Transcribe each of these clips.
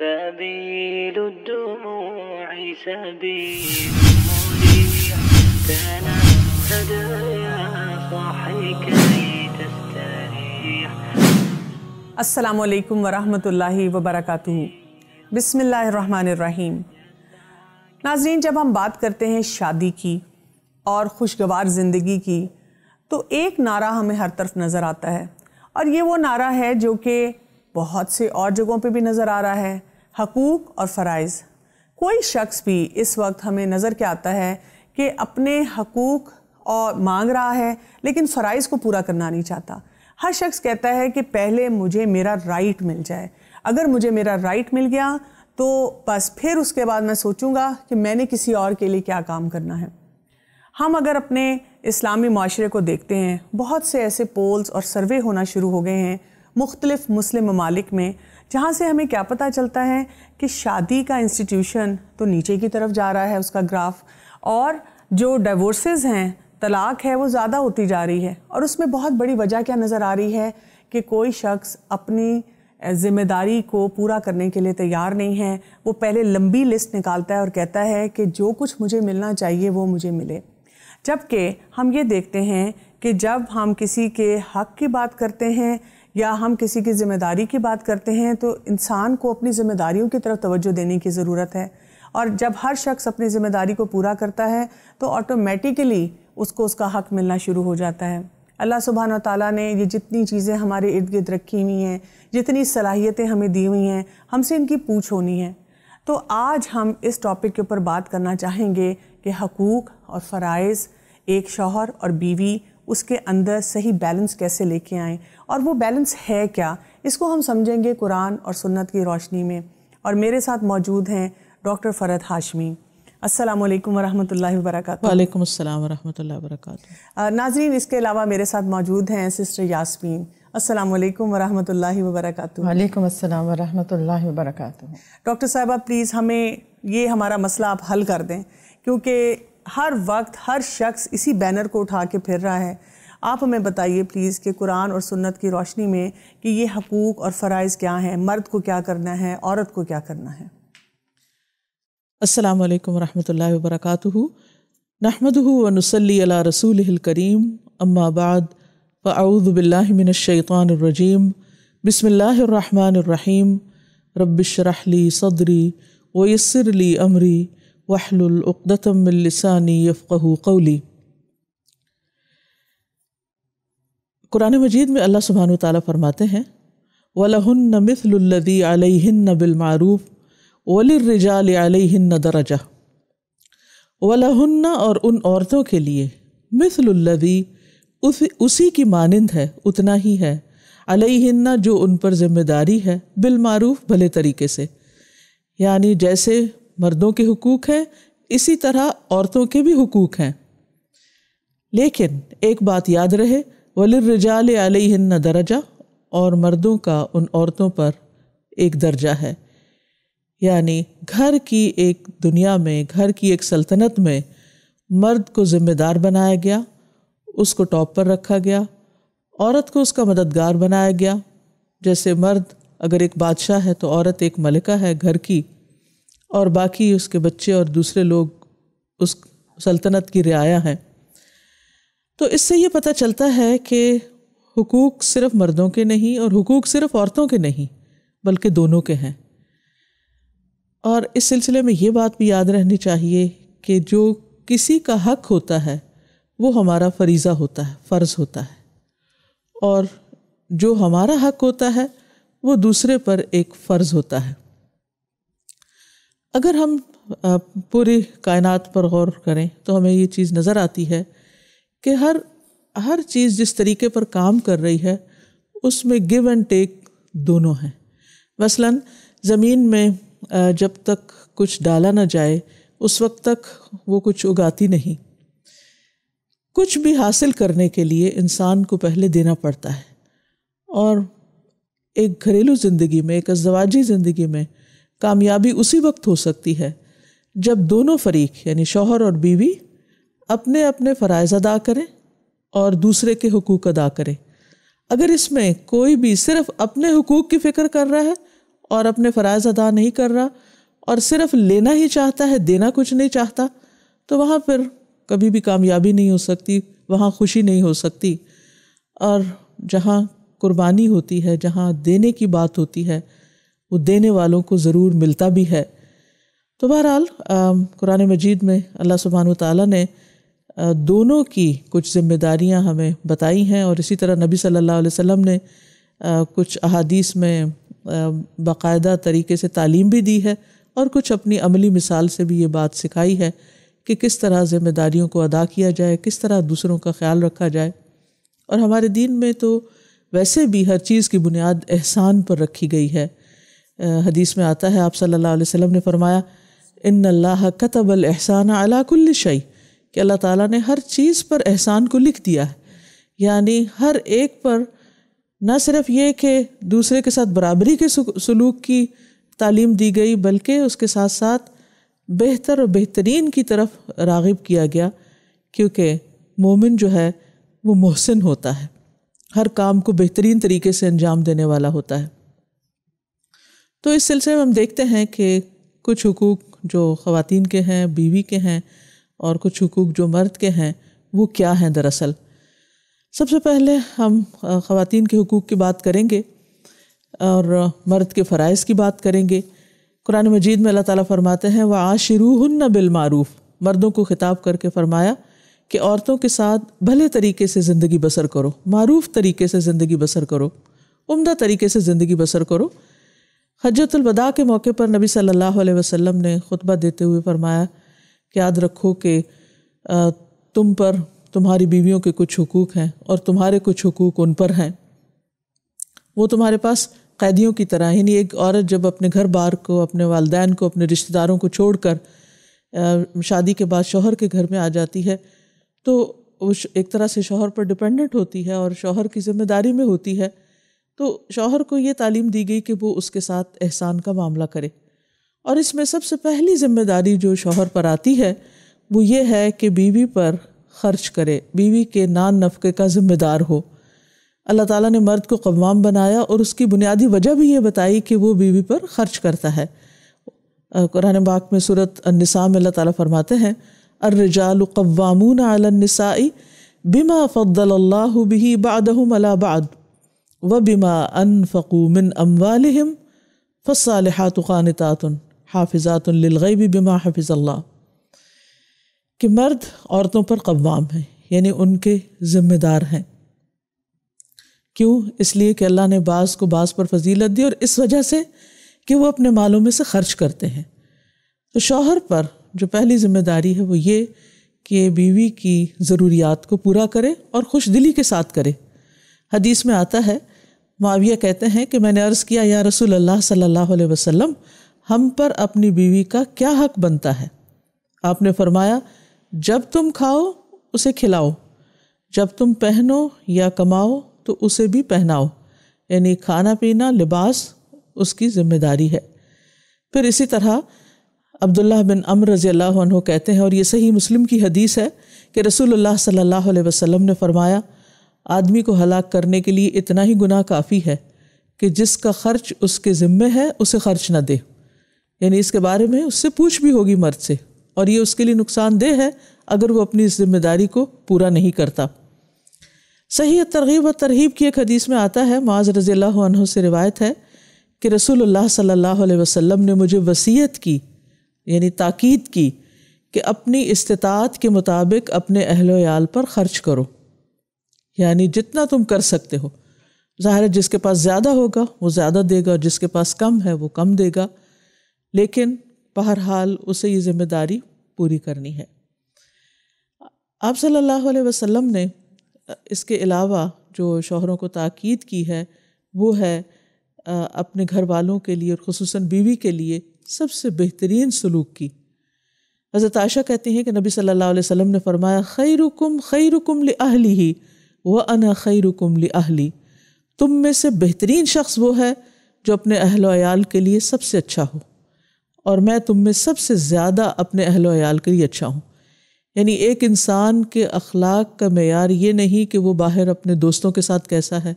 سبيل الدموع سبيل مولي كي تستريح السلام عليكم ورحمة الله وبركاته नाजरीन जब हम बात करते हैं शादी की और खुशगवार ज़िंदगी की तो एक नारा हमें हर तरफ नज़र आता है और ये वो नारा है जो कि बहुत से और जगहों पे भी नज़र आ रहा है हकूक़ और फ़रज़ कोई शख्स भी इस वक्त हमें नज़र के आता है कि अपने हकूक़ और मांग रहा है लेकिन फ़रज़ को पूरा करना नहीं चाहता हर शख्स कहता है कि पहले मुझे मेरा राइट मिल जाए अगर मुझे मेरा राइट मिल गया तो बस फिर उसके बाद मैं सोचूंगा कि मैंने किसी और के लिए क्या काम करना है हम अगर अपने इस्लामी माशरे को देखते हैं बहुत से ऐसे पोल्स और सर्वे होना शुरू हो गए हैं मुख्तलिफ़ मुस्लिम ममालिक में जहाँ से हमें क्या पता चलता है कि शादी का इंस्टीट्यूशन तो नीचे की तरफ जा रहा है उसका ग्राफ और जो डिवोर्सेज हैं तलाक है वो ज़्यादा होती जा रही है और उसमें बहुत बड़ी वजह क्या नज़र आ रही है कि कोई शख्स अपनी ज़िम्मेदारी को पूरा करने के लिए तैयार नहीं है वो पहले लंबी लिस्ट निकालता है और कहता है कि जो कुछ मुझे मिलना चाहिए वो मुझे मिले जबकि हम ये देखते हैं कि जब हम किसी के हक की बात करते हैं या हम किसी की ज़िम्मेदारी की बात करते हैं तो इंसान को अपनी ज़िम्मेदारियों की तरफ तवज्जो देने की ज़रूरत है और जब हर शख्स अपनी ज़िम्मेदारी को पूरा करता है तो ऑटोमेटिकली उसको उसका हक़ मिलना शुरू हो जाता है अल्लाह सुबहान तला ने ये जितनी चीज़ें हमारे इर्द गिर्द रखी हुई हैं जितनी सलाहियतें हमें दी हुई हैं हमसे इनकी पूछ होनी है तो आज हम इस टॉपिक के ऊपर बात करना चाहेंगे कि हकूक़ और फ़राइज़ एक शौहर और बीवी उसके अंदर सही बैलेंस कैसे लेके आएँ और वो बैलेंस है क्या इसको हम समझेंगे कुरान और सुन्नत की रोशनी में और मेरे साथ मौजूद हैं डॉक्टर फ़रत हाशमी असलम वरहमतुल्लाहि वर्क वालेकुम अस्सलाम वरहमतुल्लाहि वर्क नाजरीन इसके अलावा मेरे साथ मौजूद हैं सिस्टर यासमीन असलम वरहमतुल्लाहि वर्क वालेकुम अस्सलाम वरहमतुल्लाहि वर्क डॉक्टर साहबा प्लीज़ हमें ये हमारा मसला आप हल कर दें क्योंकि हर वक्त हर शख्स इसी बैनर को उठा के फिर रहा है आप हमें बताइए प्लीज़ कि कुरान और सुन्नत की रोशनी में कि ये हकूक़ और फ़रज़ क्या हैं मर्द को क्या करना है औरत को क्या करना है असलम वालेकुम वरक व रसूल नहमदहू करीम अम्माबाद बाद बसमिल्लर बिल्लाहि सदरी वयसरली अमरी वहलुल उक़दतम कौली कुरान मजीद में अल्लाह सुबहान ताली फरमाते हैं वलहन मिसलदी अलहिन बिलमूफ़ वलरजाल अलहिन दरजा वलहन और उन औरतों के लिए मिसलदी उस उसी की मानंद है उतना ही है अलहिन्ना जो उन पर जिम्मेदारी है बिलमूफ़ भले तरीके से यानी जैसे मर्दों के हकूक़ हैं इसी तरह औरतों के भी हकूक़ हैं लेकिन एक बात याद रहे वलिरजाल न दर्जा और मर्दों का उन औरतों पर एक दर्जा है यानी घर की एक दुनिया में घर की एक सल्तनत में मर्द को ज़िम्मेदार बनाया गया उसको टॉप पर रखा गया औरत को उसका मददगार बनाया गया जैसे मर्द अगर एक बादशाह है तो औरत एक मलिका है घर की और बाकी उसके बच्चे और दूसरे लोग उस सल्तनत की रियाया हैं तो इससे ये पता चलता है कि हुकूक सिर्फ मर्दों के नहीं और हुकूक सिर्फ औरतों के नहीं बल्कि दोनों के हैं और इस सिलसिले में ये बात भी याद रहनी चाहिए कि जो किसी का हक होता है वो हमारा फरीज़ा होता है फ़र्ज़ होता है और जो हमारा हक होता है वो दूसरे पर एक फ़र्ज़ होता है अगर हम पूरी कायनात पर गौर करें तो हमें ये चीज़ नज़र आती है कि हर हर चीज़ जिस तरीके पर काम कर रही है उसमें गिव एंड टेक दोनों हैं मसलन ज़मीन में जब तक कुछ डाला ना जाए उस वक्त तक वो कुछ उगाती नहीं कुछ भी हासिल करने के लिए इंसान को पहले देना पड़ता है और एक घरेलू ज़िंदगी में एक अजवाजी ज़िंदगी में कामयाबी उसी वक्त हो सकती है जब दोनों फरीक यानी शोहर और बीवी अपने अपने फ़रज़ अदा करें और दूसरे के हकूक़ अदा करें अगर इसमें कोई भी सिर्फ अपने हकूक़ की फ़िक्र कर रहा है और अपने फ़रज़ अदा नहीं कर रहा और सिर्फ लेना ही चाहता है देना कुछ नहीं चाहता तो वहाँ फिर कभी भी कामयाबी नहीं हो सकती वहाँ खुशी नहीं हो सकती और जहाँ कुर्बानी होती है जहाँ देने की बात होती है वो देने वालों को ज़रूर मिलता भी है तो बहरहाल कुरान मजीद में अल्लाह सुबहान ताली ने दोनों की कुछ जिम्मेदारियां हमें बताई हैं और इसी तरह नबी सल्लल्लाहु अलैहि वसल्लम ने कुछ अहादीस में बाकायदा तरीके से तालीम भी दी है और कुछ अपनी अमली मिसाल से भी ये बात सिखाई है कि किस तरह ज़िम्मेदारियों को अदा किया जाए किस तरह दूसरों का ख्याल रखा जाए और हमारे दीन में तो वैसे भी हर चीज़ की बुनियाद एहसान पर रखी गई है हदीस में आता है आप सल्लल्लाहु अलैहि वसल्लम ने फरमाया इन अल्लाह कतबल एहसान कुल शई कि अल्लाह ताला ने हर चीज़ पर एहसान को लिख दिया है यानी हर एक पर न सिर्फ ये कि दूसरे के साथ बराबरी के सलूक की तालीम दी गई बल्कि उसके साथ साथ बेहतर और बेहतरीन की तरफ रागिब किया गया क्योंकि मोमिन जो है वो मोहसिन होता है हर काम को बेहतरीन तरीके से अंजाम देने वाला होता है तो इस सिलसिले में हम देखते हैं कि कुछ हकूक़ जो ख़वान के हैं बीवी के हैं और कुछ हकूक़ जो मर्द के हैं वो क्या हैं दरअसल सबसे पहले हम ख़वान के हकूक़ की बात करेंगे और मर्द के फ़रज़ की बात करेंगे कुरान मजीद में अल्लाह ताला फरमाते हैं व आशरूहन बिलमूफ़ मर्दों को ख़िताब करके फ़रमाया कि औरतों के साथ भले तरीके से ज़िंदगी बसर करो मरूफ तरीके से ज़िंदगी बसर करो उमदा तरीके से ज़िंदगी बसर करो हजतुलवदा के मौके पर नबी सल्लल्लाहु अलैहि वसल्लम ने खुतबा देते हुए फरमाया कि याद रखो कि तुम पर तुम्हारी बीवियों के कुछ हकूक़ हैं और तुम्हारे कुछ हकूक़ उन पर हैं वो तुम्हारे पास कैदियों की तरह यानी एक औरत जब अपने घर बार को अपने वालदेन को अपने रिश्तेदारों को छोड़ कर शादी के बाद शोहर के घर में आ जाती है तो एक तरह से शोहर पर डिपेंडेंट होती है और शोहर की जिम्मेदारी में होती है तो शौहर को ये तालीम दी गई कि वो उसके साथ एहसान का मामला करे और इसमें सबसे पहली जिम्मेदारी जो शौहर पर आती है वो ये है कि बीवी पर खर्च करे बीवी के नान नफ़े का ज़िम्मेदार हो अल्लाह ताला ने मर्द को कवाम बनाया और उसकी बुनियादी वजह भी ये बताई कि वो बीवी पर खर्च करता है कुरान बाग में सूरत अनसा में अल्लाह ताला फरमाते हैं अर्रजाल कवामून बिमा फ़द्दल्ला बिही अला बाद व बिमा वबिमा अनफ़ू मिन अम्वालहम फ़सालहात ख़ानतातन हाफिज़ातलगैबी बिमा हाफिज़ कि मर्द औरतों पर कवाम हैं यानि उनके ज़िम्मेदार हैं क्यों इसलिए कि अल्लाह ने बास को बास पर फजीलत दी और इस वजह से कि वह अपने मालों में से खर्च करते हैं तो शौहर पर जो पहली जिम्मेदारी है वो ये कि बीवी की ज़रूरियात को पूरा करे और खुश दिली के साथ करे हदीस में आता है माविया कहते हैं कि मैंने अर्ज़ किया या रसूल अल्लाह सल्लल्लाहु अलैहि वसल्लम हम पर अपनी बीवी का क्या हक बनता है आपने फरमाया जब तुम खाओ उसे खिलाओ जब तुम पहनो या कमाओ तो उसे भी पहनाओ यानी खाना पीना लिबास उसकी जिम्मेदारी है फिर इसी तरह अब्दुल्ला बिन अम्र रजी अल्लाह कहते हैं और ये सही मुस्लिम की हदीस है कि रसूलुल्लाह सल्लल्लाहु अलैहि वसल्लम ने फरमाया आदमी को हलाक करने के लिए इतना ही गुनाह काफ़ी है कि जिसका खर्च उसके ज़िम्मे है उसे खर्च ना दे यानी इसके बारे में उससे पूछ भी होगी मर्द से और ये उसके लिए नुकसानदेह है अगर वो अपनी इस जिम्मेदारी को पूरा नहीं करता सही तरगीब व तरहीब की एक हदीस में आता है माज रज़ी अल्लाह से रिवायत है कि रसूलुल्लाह सल्लल्लाहु अलैहि वसल्लम ने मुझे वसीयत की यानी ताकीद की कि अपनी इस्तात के मुताबिक अपने अहलोयाल पर ख़र्च करो यानी जितना तुम कर सकते हो ज़ाहिर है जिसके पास ज़्यादा होगा वो ज़्यादा देगा और जिसके पास कम है वो कम देगा लेकिन बहरहाल उसे ये जिम्मेदारी पूरी करनी है आप सल्लल्लाहु अलैहि वसल्लम ने इसके अलावा जो शोहरों को ताक़ीद की है वो है अपने घर वालों के लिए और खसूस बीवी के लिए सबसे बेहतरीन सलूक की हज़रत आशा कहती हैं कि नबी सल्लल्लाहु अलैहि वसल्लम ने फरमाया खैरुकुम खैरुकुम ले अहली ही व अना खैर कुमली अहली तुम में से बेहतरीन शख्स वो है जो अपने अहलोयाल के लिए सबसे अच्छा हो और मैं तुम में सबसे ज़्यादा अपने अहलोयाल के लिए अच्छा हूँ यानी एक इंसान के अखलाक का मैार ये नहीं कि वो बाहर अपने दोस्तों के साथ कैसा है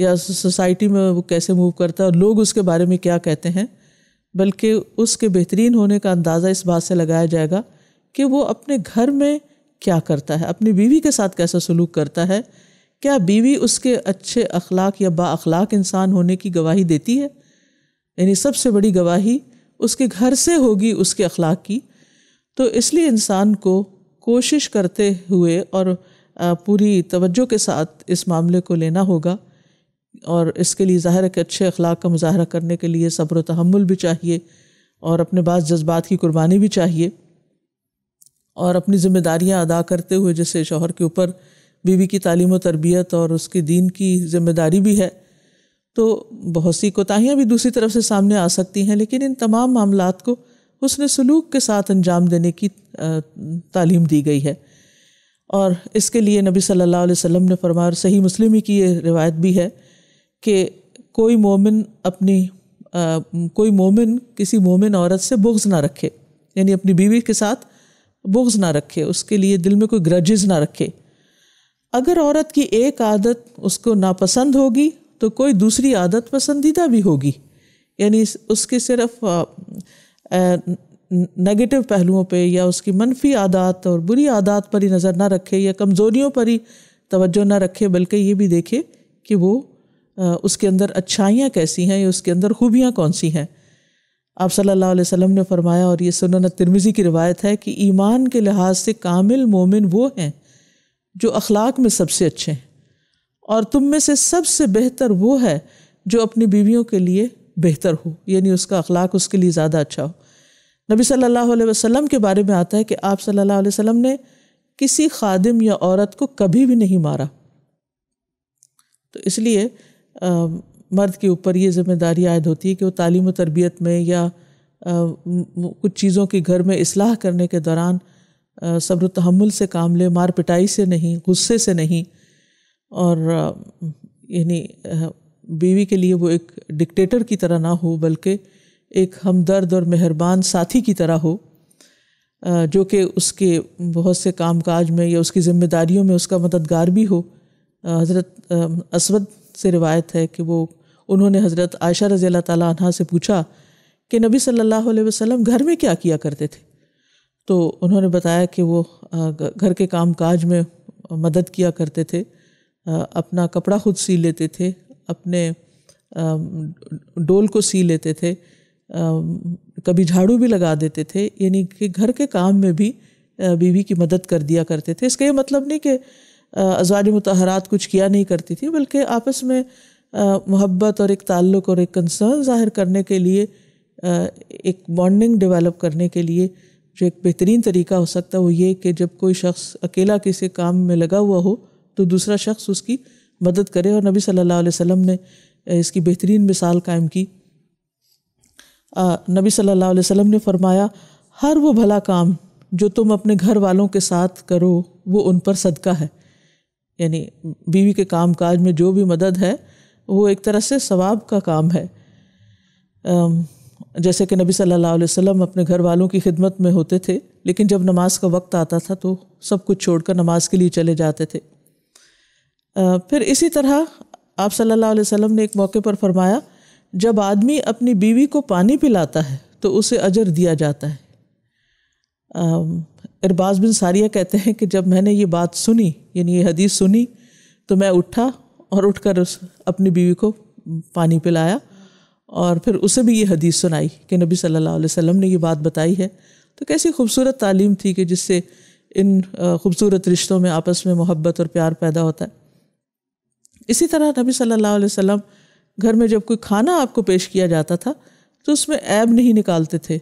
या सोसाइटी में वो कैसे मूव करता है और लोग उसके बारे में क्या कहते हैं बल्कि उसके बेहतरीन होने का अंदाज़ा इस बात से लगाया जाएगा कि वो अपने घर में क्या करता है अपनी बीवी के साथ कैसा सलूक करता है क्या बीवी उसके अच्छे अखलाक या बाखलाक इंसान होने की गवाही देती है यानी सबसे बड़ी गवाही उसके घर से होगी उसके अखलाक की तो इसलिए इंसान को कोशिश करते हुए और पूरी तवज्जो के साथ इस मामले को लेना होगा और इसके लिए ज़ाहिर के अच्छे अखलाक का मुजाहरा करने के लिए सब्र तहमुल भी चाहिए और अपने बाद जज्बात की कुर्बानी भी चाहिए और अपनी ज़िम्मेदारियाँ अदा करते हुए जैसे शोहर के ऊपर बीवी की तालीम और तरबियत और उसके दीन की जिम्मेदारी भी है तो बहुत सी कोताहियाँ भी दूसरी तरफ से सामने आ सकती हैं लेकिन इन तमाम मामला को उसने सलूक के साथ अंजाम देने की तालीम दी गई है और इसके लिए नबी सल्लल्लाहु अलैहि वसल्लम ने फरमाया सही मुस्लिम ही की ये रिवायत भी है कि कोई मोमिन अपनी आ, कोई मोमिन किसी मोमिन औरत से बुग्ज ना रखे यानी अपनी बीवी के साथ बुग्ज ना रखे उसके लिए दिल में कोई ग्रजेज ना रखे अगर औरत की एक आदत उसको नापसंद होगी तो कोई दूसरी आदत पसंदीदा भी होगी यानी उसके सिर्फ नेगेटिव पहलुओं पे या उसकी मनफी आदत और बुरी आदत पर ही नज़र ना रखे या कमज़ोरियों पर ही तवज्जो ना रखे बल्कि ये भी देखे कि वो उसके अंदर अच्छाइयाँ कैसी हैं या उसके अंदर खूबियाँ कौन सी हैं आप सल्लल्लाहु अलैहि वसल्लम ने फरमाया और ये सुनन तिरमिज़ी की रिवायत है कि ईमान के लिहाज से कामिल मोमिन वो हैं जो अखलाक में सबसे अच्छे हैं और तुम में से सबसे बेहतर वो है जो अपनी बीवियों के लिए बेहतर हो यानी उसका अखलाक उसके लिए ज़्यादा अच्छा हो नबी सल्लल्लाहु अलैहि वसल्लम के बारे में आता है कि आप सल्लल्लाहु अलैहि वसल्लम ने किसी खादिम या औरत को कभी भी नहीं मारा तो इसलिए मर्द के ऊपर ये जिम्मेदारी आयद होती है कि वो तालीम व तरबियत में या आ, कुछ चीज़ों की घर में असलाह करने के दौरान सब्र तहमुल से काम ले मार पिटाई से नहीं गुस्से से नहीं और यानी बीवी के लिए वो एक डिक्टेटर की तरह ना हो बल्कि एक हमदर्द और मेहरबान साथी की तरह हो जो कि उसके बहुत से काम काज में या उसकी ज़िम्मेदारियों में उसका मददगार भी हो हज़रत असवद से रिवायत है कि वो उन्होंने हज़रत आयशा रज़ी अल्लाह से पूछा कि नबी सल्लल्लाहु अलैहि वसल्लम घर में क्या किया करते थे तो उन्होंने बताया कि वो घर के काम काज में मदद किया करते थे अपना कपड़ा खुद सी लेते थे अपने डोल को सी लेते थे कभी झाड़ू भी लगा देते थे यानी कि घर के काम में भी बीवी की मदद कर दिया करते थे इसका ये मतलब नहीं कि अजवाज मतहरात कुछ किया नहीं करती थी बल्कि आपस में मोहब्बत और एक ताल्लुक और एक कंसर्न ज़ाहिर करने के लिए एक बॉन्डिंग डेवलप करने के लिए जो एक बेहतरीन तरीका हो सकता है वो ये कि जब कोई शख्स अकेला किसी काम में लगा हुआ हो तो दूसरा शख्स उसकी मदद करे और नबी सल्लल्लाहु अलैहि वसल्लम ने इसकी बेहतरीन मिसाल कायम की नबी सल्लल्लाहु अलैहि वसल्लम ने फरमाया हर वो भला काम जो तुम अपने घर वालों के साथ करो वो उन पर सदका है यानी बीवी के काम काज में जो भी मदद है वो एक तरह से सवाब का काम है जैसे कि नबी सल्लल्लाहु अलैहि वसल्लम अपने घर वालों की खिदमत में होते थे लेकिन जब नमाज का वक्त आता था तो सब कुछ छोड़कर नमाज के लिए चले जाते थे फिर इसी तरह आप सल्लल्लाहु अलैहि वसल्लम ने एक मौके पर फरमाया जब आदमी अपनी बीवी को पानी पिलाता है तो उसे अजर दिया जाता है अरबाज बिन सारिया कहते हैं कि जब मैंने ये बात सुनी यानी ये हदीस सुनी तो मैं उठा और उठकर उस अपनी बीवी को पानी पिलाया और फिर उसे भी ये हदीस सुनाई कि नबी सल्लल्लाहु अलैहि वसल्लम ने ये बात बताई है तो कैसी खूबसूरत तालीम थी कि जिससे इन खूबसूरत रिश्तों में आपस में मोहब्बत और प्यार पैदा होता है इसी तरह नबी सल्लल्लाहु अलैहि वसल्लम घर में जब कोई खाना आपको पेश किया जाता था तो उसमें ऐब नहीं निकालते थे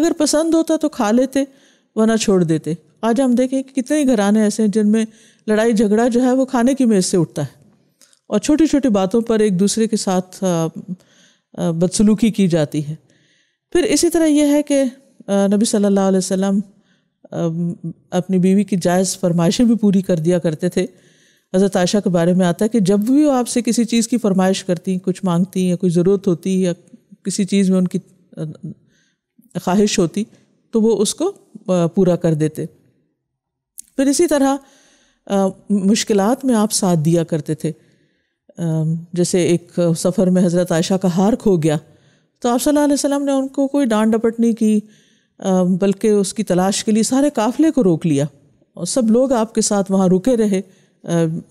अगर पसंद होता तो खा लेते वरना छोड़ देते आज हम देखें कि कितने घराने ऐसे हैं जिनमें लड़ाई झगड़ा जो है वो खाने की मेज़ से उठता है और छोटी छोटी बातों पर एक दूसरे के साथ बदसलूकी की जाती है फिर इसी तरह यह है कि नबी सल्लल्लाहु अलैहि वसल्लम अपनी बीवी की जायज़ फरमाइशें भी पूरी कर दिया करते थे हज़रत आयशा के बारे में आता है कि जब भी वो आपसे किसी चीज़ की फरमाइश करती कुछ मांगती या कोई ज़रूरत होती या किसी चीज़ में उनकी ख्वाहिश होती तो वो उसको पूरा कर देते फिर इसी तरह मुश्किलात में आप साथ दिया करते थे जैसे एक सफ़र में हज़रत आयशा का हार खो गया तो आप सल्लल्लाहु अलैहि वसल्लम ने उनको कोई डांट डपट नहीं की बल्कि उसकी तलाश के लिए सारे काफ़िले को रोक लिया और सब लोग आपके साथ वहाँ रुके रहे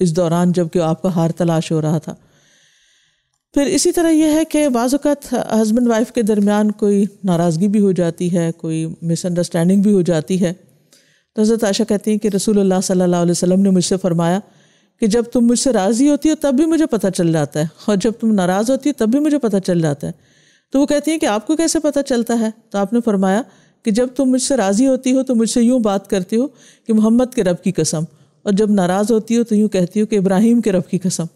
इस दौरान जबकि आपका हार तलाश हो रहा था फिर इसी तरह यह है कि बाज़त हस्बैंड वाइफ के दरमियान कोई नाराज़गी भी हो जाती है कोई मिसअंडरस्टैंडिंग भी हो जाती है तो हज़रत आशा कहती हैं कि रसूल अल्लाह सल्लल्लाहु अलैहि वसल्लम ने मुझसे फ़रमाया कि जब तुम मुझसे राज़ी होती हो तब भी मुझे पता चल जाता है और जब तुम नाराज़ होती हो तब भी मुझे पता चल जाता है तो वो कहती हैं कि आपको कैसे पता चलता है तो आपने फरमाया कि जब तुम मुझसे राज़ी होती हो तो मुझसे यूँ बात करती हो कि मोहम्मद के रब की कसम और जब नाराज़ होती हो तो यूँ कहती हो कि इब्राहिम के रब की कसम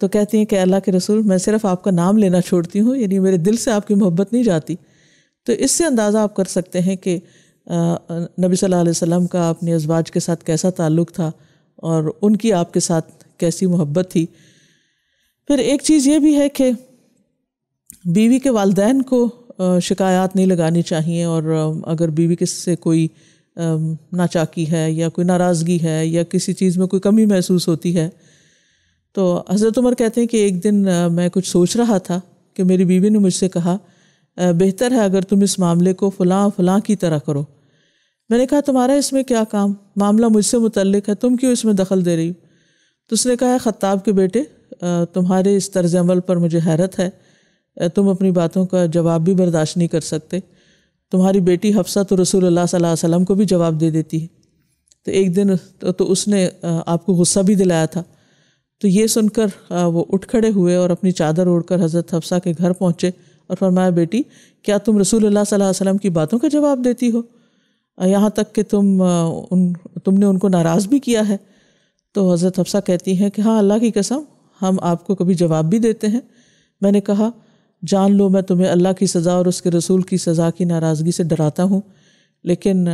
तो कहती हैं कि अल्लाह के रसूल मैं सिर्फ आपका नाम लेना छोड़ती हूँ यानी मेरे दिल से आपकी मोहब्बत नहीं जाती तो इससे अंदाज़ा आप कर सकते हैं कि नबी सल्लल्लाहु अलैहि वसल्लम का अपने अजवाज के साथ कैसा ताल्लुक़ था और उनकी आपके साथ कैसी मोहब्बत थी फिर एक चीज़ ये भी है कि बीवी के वालदेन को शिकायत नहीं लगानी चाहिए और अगर बीवी के से कोई नाचाकी है या कोई नाराज़गी है या किसी चीज़ में कोई कमी महसूस होती है तो हज़रत उमर कहते हैं कि एक दिन मैं कुछ सोच रहा था कि मेरी बीवी ने मुझसे कहा बेहतर है अगर तुम इस मामले को फ़लाँ फ़लाँ की तरह करो मैंने कहा तुम्हारा इसमें क्या काम मामला मुझसे मुतलक है तुम क्यों इसमें दखल दे रही हो तो उसने कहा ख़त्ताब के बेटे तुम्हारे इस तर्ज अमल पर मुझे हैरत है तुम अपनी बातों का जवाब भी बर्दाश्त नहीं कर सकते तुम्हारी बेटी हफ्सा तो रसूल अल्लाह सल्लल्लाहु को भी जवाब दे देती है तो एक दिन तो, तो उसने आपको गुस्सा भी दिलाया था तो ये सुनकर वो उठ खड़े हुए और अपनी चादर ओढ़कर हज़रत हफ्सा के घर पहुँचे और फरमाया बेटी क्या तुम रसूल अल्लाह सल्लल्लाहु की बातों का जवाब देती हो यहाँ तक कि तुम उन तुमने उनको नाराज़ भी किया है तो हज़रत हफ्सा कहती हैं कि हाँ अल्लाह की कसम हम आपको कभी जवाब भी देते हैं मैंने कहा जान लो मैं तुम्हें अल्लाह की सज़ा और उसके रसूल की सज़ा की नाराज़गी से डराता हूँ लेकिन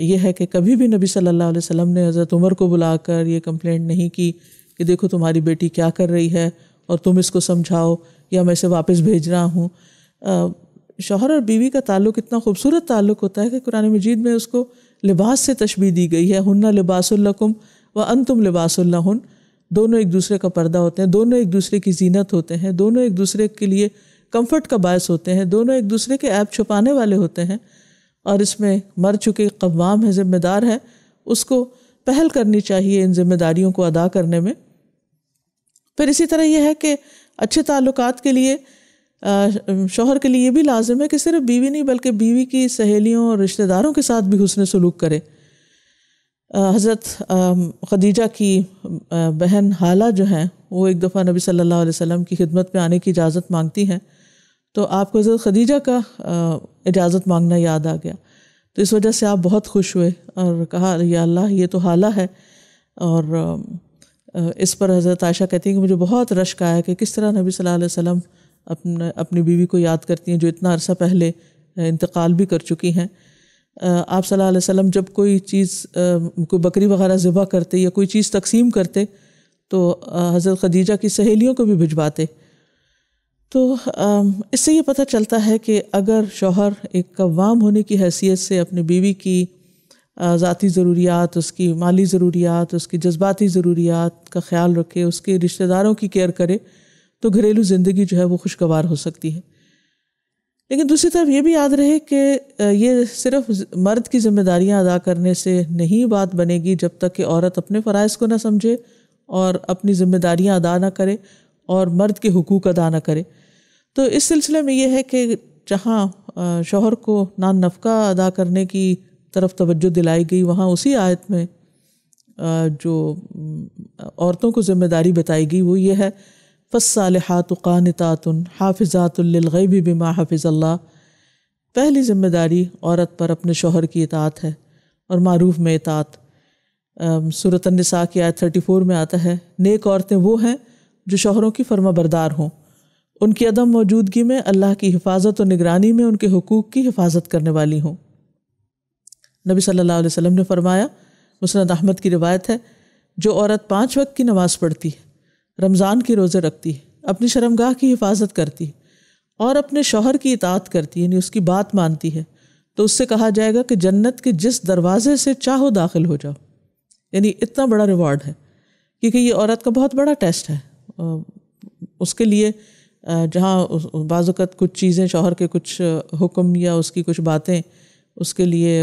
यह है कि कभी भी नबी सल्लल्लाहु अलैहि वसल्लम ने हज़रत उमर को बुलाकर ये कंप्लेंट नहीं की कि देखो तुम्हारी बेटी क्या कर रही है और तुम इसको समझाओ या मैं इसे वापस भेज रहा हूँ शोहर और बीवी का ताल्लुक इतना खूबसूरत ताल्लुक होता है कि कुरान मजीद में उसको लिबास से तशबी दी गई है हन्ना लिबासुल्लकुम व अन तुम लिबासुल्लाहन दोनों एक दूसरे का पर्दा होते हैं दोनों एक दूसरे की जीनत होते हैं दोनों एक दूसरे के लिए कम्फ़र्ट का बायस होते हैं दोनों एक दूसरे के ऐप छुपाने वाले होते हैं और इसमें मर चुके कवाम है ज़िम्मेदार है उसको पहल करनी चाहिए इन जिम्मेदारियों को अदा करने में फिर इसी तरह यह है कि अच्छे ताल्लुकात के लिए शोहर के लिए ये भी लाजिम है कि सिर्फ बीवी नहीं बल्कि बीवी की सहेलियों और रिश्तेदारों के साथ भी हुसन सलूक करे हज़रत खदीजा की बहन हाला जो हैं वो एक दफ़ा नबी सल्लल्लाहु अलैहि वसल्लम की खिदमत में आने की इजाज़त मांगती हैं तो आपको हज़रत खदीजा का इजाज़त मांगना याद आ गया तो इस वजह से आप बहुत खुश हुए और कहा या अल्लाह ये तो हाला है और इस पर हज़रत आयशा कहती हैं कि मुझे बहुत रश्क आया कि किस तरह नबी सल्लल्लाहु अलैहि वसल्लम अपने अपनी बीवी को याद करती हैं जो इतना अरसा पहले इंतकाल भी कर चुकी हैं आप सल्लल्लाहु अलैहि वसल्लम जब कोई चीज़ कोई बकरी वगैरह ज़िबा करते या कोई चीज़ तकसीम करते तो हज़रत खदीजा की सहेलियों को भी भिजवाते तो इससे ये पता चलता है कि अगर शोहर एक कवाम होने की हैसियत से अपनी बीवी की ज़ाती ज़रूरियात उसकी माली ज़रूरियात उसकी जज्बाती ज़रूरियात का ख्याल रखे उसके रिश्तेदारों की केयर करे तो घरेलू ज़िंदगी जो है वो खुशगवार हो सकती है लेकिन दूसरी तरफ ये भी याद रहे कि ये सिर्फ मर्द की जिम्मेदारियां अदा करने से नहीं बात बनेगी जब तक कि औरत अपने फ़रज़ को ना समझे और अपनी जिम्मेदारियां अदा ना करे और मर्द के हकूक़ अदा ना करे तो इस सिलसिले में यह है कि जहाँ शोहर को नान नफका अदा करने की तरफ तवज्जो दिलाई गई वहाँ उसी आयत में जो औरतों को ज़िम्मेदारी बताई गई वो ये है फ़सालहात क़ानतातन हाफिज़ातलगैबी बिमा हाफिज़ अल्लाह पहली ज़िम्मेदारी औरत पर अपने शोहर की इतात है और मरूफ़ में इतात सूरत नसा की आयत थर्टी फ़ोर में आता है नेक औरतें वो हैं जो शोहरों की फर्मा बरदार हों उनकी अदम मौजूदगी में अल्लाह की हिफाजत और निगरानी में उनके हकूक़ की हिफाजत करने वाली हों नबी सल्लल्लाहु अलैहि वसल्लम ने फरमाया मुसनद अहमद की रिवायत है जो औरत पाँच वक्त की नमाज़ पढ़ती है रमज़ान के रोज़े रखती है अपनी शर्मगाह की हिफाजत करती है और अपने शौहर की इतात करती है यानी उसकी बात मानती है तो उससे कहा जाएगा कि जन्नत के जिस दरवाज़े से चाहो दाखिल हो जाओ यानी इतना बड़ा रिवॉर्ड है क्योंकि ये औरत का बहुत बड़ा टेस्ट है उसके लिए जहाँ बाज़त कुछ चीज़ें शोहर के कुछ हुक्म या उसकी कुछ बातें उसके लिए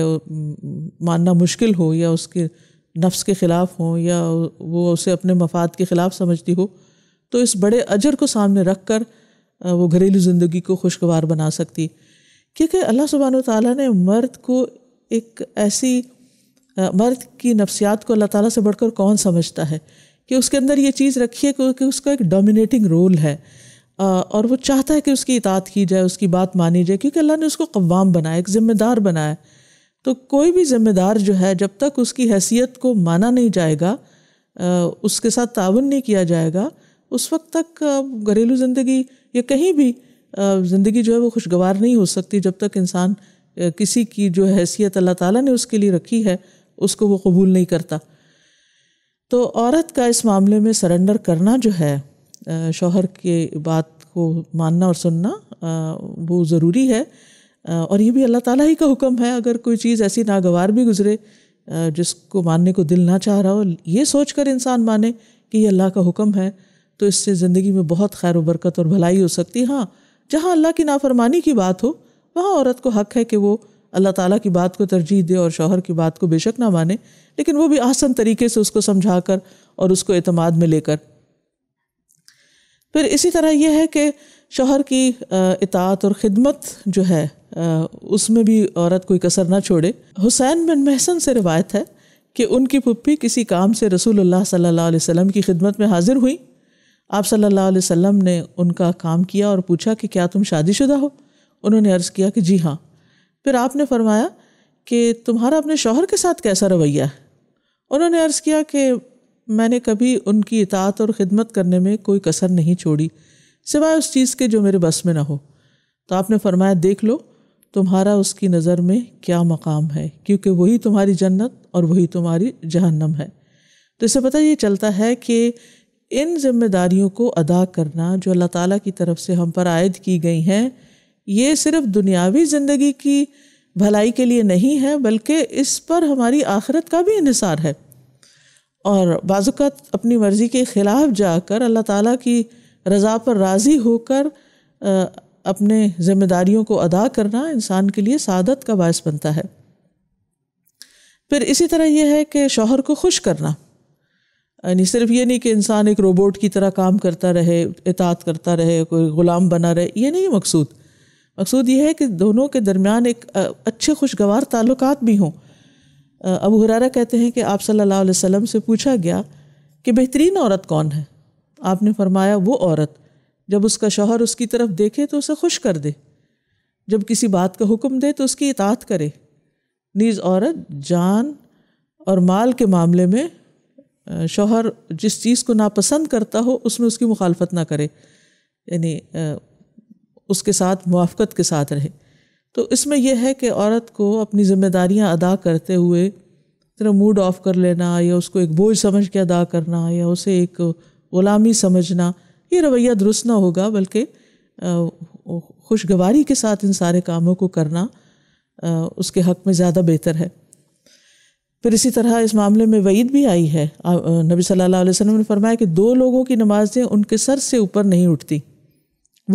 मानना मुश्किल हो या उसके नफ्स के ख़िलाफ़ हो या वो उसे अपने मफाद के ख़िलाफ़ समझती हो तो इस बड़े अजर को सामने रख कर वो घरेलू ज़िंदगी को खुशगवार बना सकती क्योंकि अल्लाह सुबहान ताली ने मर्द को एक ऐसी मर्द की नफ्सियात को अल्लाह ताला से बढ़कर कौन समझता है कि उसके अंदर ये चीज़ रखी है कि उसका एक डोमिनेटिंग रोल है और वो चाहता है कि उसकी इतात की जाए उसकी बात मानी जाए क्योंकि अल्लाह ने उसको कवाम बनाया एक ज़िम्मेदार बनाया तो कोई भी जिम्मेदार जो है जब तक उसकी हैसियत को माना नहीं जाएगा उसके साथ तावन नहीं किया जाएगा उस वक्त तक घरेलू ज़िंदगी या कहीं भी ज़िंदगी जो है वो खुशगवार नहीं हो सकती जब तक इंसान किसी की जो हैसियत अल्लाह ताला ने उसके लिए रखी है उसको वो कबूल नहीं करता तो औरत का इस मामले में सरेंडर करना जो है शोहर के बात को मानना और सुनना वो ज़रूरी है और ये भी अल्लाह ताला ही का हुक्म है अगर कोई चीज़ ऐसी नागवार भी गुजरे जिसको मानने को दिल ना चाह रहा हो ये सोच कर इंसान माने कि ये अल्लाह का हुक्म है तो इससे ज़िंदगी में बहुत खैर बरकत और भलाई हो सकती है हाँ जहाँ अल्लाह की नाफरमानी की बात हो वहाँ औरत को हक है कि वो अल्लाह ताला की बात को तरजीह दे और शौहर की बात को बेशक ना माने लेकिन वो भी आसन तरीके से उसको समझा कर और उसको अतमाद में लेकर फिर इसी तरह यह है कि शौहर की इतात और ख़िदमत जो है उसमें भी औरत कोई कसर ना छोड़े हुसैन बिन महसन से रिवायत है कि उनकी पुप्पी किसी काम से रसूलुल्लाह सल्लल्लाहु अलैहि वसल्लम की खिदमत में हाजिर हुई आप सल्लल्लाहु अलैहि वसल्लम ने उनका काम किया और पूछा कि क्या तुम शादीशुदा हो उन्होंने अर्ज़ किया कि जी हाँ फिर आपने फरमाया कि तुम्हारा अपने शोहर के साथ कैसा रवैया है उन्होंने अर्ज़ किया कि मैंने कभी उनकी इतात और ख़िदमत करने में कोई कसर नहीं छोड़ी सिवाय उस चीज़ के जो मेरे बस में ना हो तो आपने फरमाया देख लो तुम्हारा उसकी नज़र में क्या मकाम है क्योंकि वही तुम्हारी जन्नत और वही तुम्हारी जहन्नम है तो इससे पता ये चलता है कि इन जिम्मेदारियों को अदा करना जो अल्लाह ताला की तरफ से हम पर आयद की गई हैं ये सिर्फ दुनियावी ज़िंदगी की भलाई के लिए नहीं है बल्कि इस पर हमारी आखरत का भी इसार है और बाज़ात अपनी मर्ज़ी के ख़िलाफ़ जाकर अल्लाह ताला की रज़ा पर राज़ी होकर अपने जिम्मेदारियों को अदा करना इंसान के लिए सादत का बायस बनता है फिर इसी तरह यह है कि शोहर को खुश करना यानी सिर्फ ये नहीं कि इंसान एक रोबोट की तरह काम करता रहे इतात करता रहे कोई ग़ुलाम बना रहे ये नहीं मकसूद मकसूद ये है कि दोनों के दरमियान एक अच्छे खुशगवार ताल्लुक भी हों अबू हुरारा कहते हैं कि आप सल्लल्लाहु अलैहि वसल्लम से पूछा गया कि बेहतरीन औरत कौन है आपने फरमाया वो औरत जब उसका शोहर उसकी तरफ देखे तो उसे खुश कर दे जब किसी बात का हुक्म दे तो उसकी इतात करे नीज़ औरत जान और माल के मामले में शोहर जिस चीज़ को नापसंद करता हो उसमें उसकी मुखालफत ना करे यानी उसके साथ मुआफ़त के साथ रहे तो इसमें यह है कि औरत को अपनी ज़िम्मेदारियां अदा करते हुए तरह मूड ऑफ़ कर लेना या उसको एक बोझ समझ के अदा करना या उसे एक ग़ुलामी समझना ये रवैया दुरुस्त ना होगा बल्कि खुशगवारी के साथ इन सारे कामों को करना उसके हक में ज़्यादा बेहतर है फिर इसी तरह इस मामले में वईद भी आई है नबी सल्लल्लाहु अलैहि वसल्लम ने फरमाया कि दो लोगों की नमाज़ें उनके सर से ऊपर नहीं उठती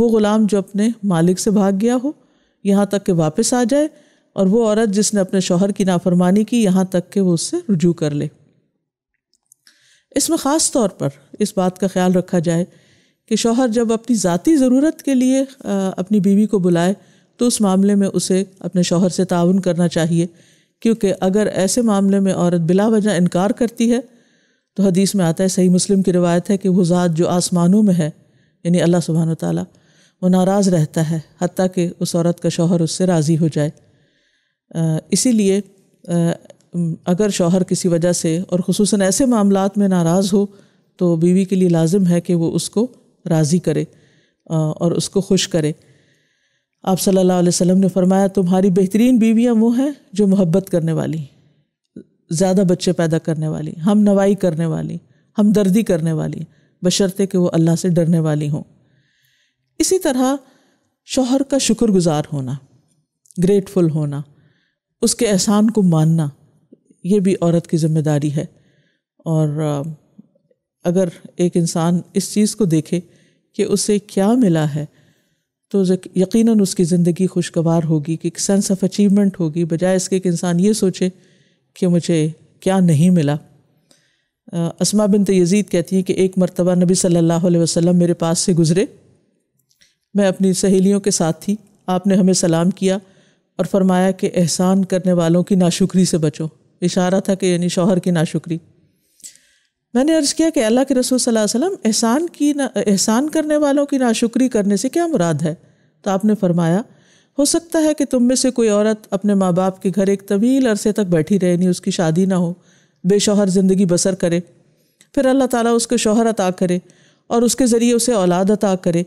वो ग़ुलाम जो अपने मालिक से भाग गया हो यहाँ तक कि वापस आ जाए और वो औरत जिसने अपने शोहर की नाफरमानी की यहाँ तक कि वो उससे रुजू कर ले इसमें ख़ास तौर पर इस बात का ख्याल रखा जाए कि शोहर जब अपनी ज़ाती ज़रूरत के लिए अपनी बीवी को बुलाए तो उस मामले में उसे अपने शोहर से ताउन करना चाहिए क्योंकि अगर ऐसे मामले में औरत बिला वजह इनकार करती है तो हदीस में आता है सही मुस्लिम की रिवायत है कि वो ज़ात जो आसमानों में है यानी अल्लाह सुबहान तला वो नाराज़ रहता है हती कि उस औरत का शोहर उससे राज़ी हो जाए इसीलिए अगर शोहर किसी वजह से और खसूस ऐसे मामला में नाराज़ हो तो बीवी के लिए लाजिम है कि वो उसको राज़ी करे और उसको खुश करे आप सल्लल्लाहु अलैहि वसल्लम ने फरमाया तुम्हारी बेहतरीन बीवियाँ वो हैं जो मोहब्बत करने वाली ज़्यादा बच्चे पैदा करने वाली हम नवाई करने वाली हम दर्दी करने वाली बशर्ते कि वो अल्लाह से डरने वाली हों इसी तरह शोहर का शुक्रगुजार होना ग्रेटफुल होना उसके एहसान को मानना ये भी औरत की ज़िम्मेदारी है और अगर एक इंसान इस चीज़ को देखे कि उसे क्या मिला है तो यकीनन उसकी ज़िंदगी खुशगवार होगी कि एक सेंस ऑफ अचीवमेंट होगी बजाय इसके कि इंसान ये सोचे कि मुझे क्या नहीं मिला असमा बिन यजीद कहती हैं कि एक मरतबा नबी सल्लल्लाहु अलैहि वसल्लम मेरे पास से गुज़रे मैं अपनी सहेलियों के साथ थी आपने हमें सलाम किया और फरमाया कि एहसान करने वालों की नाशुक्री से बचो इशारा था कि यानी शौहर की नाशुक्री मैंने अर्ज़ किया कि अल्लाह के रसूल वसल्लम एहसान की ना एहसान करने वालों की नाशुक्री करने से क्या मुराद है तो आपने फरमाया हो सकता है कि तुम में से कोई औरत अपने माँ बाप के घर एक तवील अरसे तक बैठी रहे नहीं उसकी शादी ना हो बेशोहर ज़िंदगी बसर करे फिर अल्लाह ताला उसके शोहर अता करे और उसके ज़रिए उसे औलाद अता करे